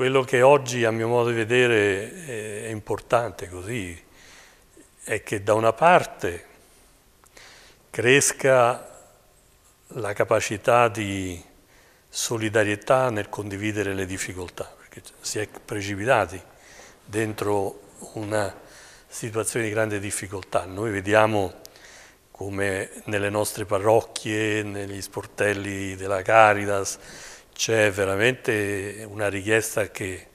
Quello che oggi a mio modo di vedere è importante così è che da una parte cresca la capacità di solidarietà nel condividere le difficoltà, perché si è precipitati dentro una situazione di grande difficoltà. Noi vediamo come nelle nostre parrocchie, negli sportelli della Caritas, c'è veramente una richiesta che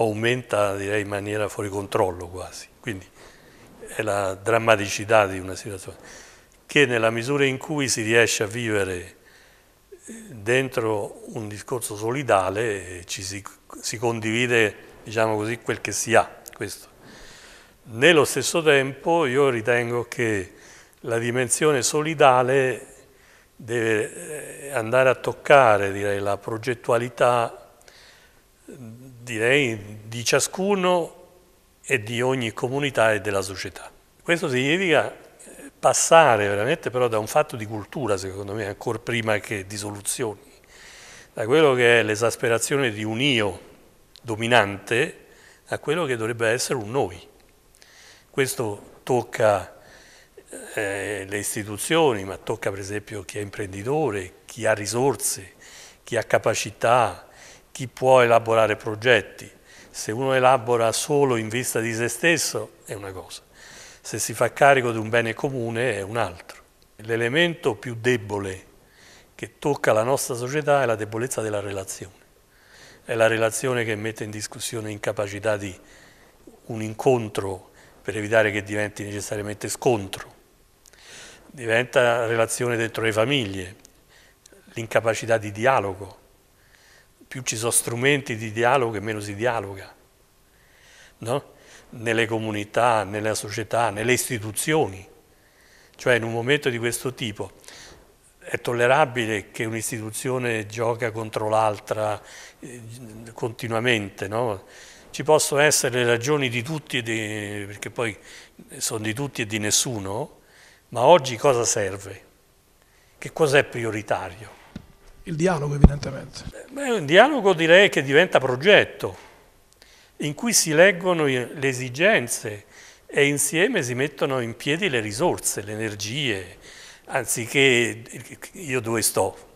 aumenta direi, in maniera fuori controllo quasi, quindi è la drammaticità di una situazione, che nella misura in cui si riesce a vivere eh, dentro un discorso solidale eh, ci si, si condivide diciamo così, quel che si ha. Questo. Nello stesso tempo io ritengo che la dimensione solidale deve eh, andare a toccare direi, la progettualità direi, di ciascuno e di ogni comunità e della società. Questo significa eh, passare veramente però da un fatto di cultura, secondo me, ancora prima che di soluzioni, da quello che è l'esasperazione di un io dominante a quello che dovrebbe essere un noi. Questo tocca eh, le istituzioni, ma tocca per esempio chi è imprenditore, chi ha risorse, chi ha capacità, chi può elaborare progetti. Se uno elabora solo in vista di se stesso è una cosa, se si fa carico di un bene comune è un altro. L'elemento più debole che tocca la nostra società è la debolezza della relazione. È la relazione che mette in discussione l'incapacità di un incontro per evitare che diventi necessariamente scontro diventa relazione dentro le famiglie, l'incapacità di dialogo. Più ci sono strumenti di dialogo e meno si dialoga. No? Nelle comunità, nella società, nelle istituzioni. Cioè in un momento di questo tipo è tollerabile che un'istituzione gioca contro l'altra eh, continuamente, no? Ci possono essere le ragioni di tutti, di, perché poi eh, sono di tutti e di nessuno, ma oggi cosa serve? Che cos'è prioritario? Il dialogo evidentemente. Beh, un dialogo direi che diventa progetto, in cui si leggono le esigenze e insieme si mettono in piedi le risorse, le energie, anziché io dove sto,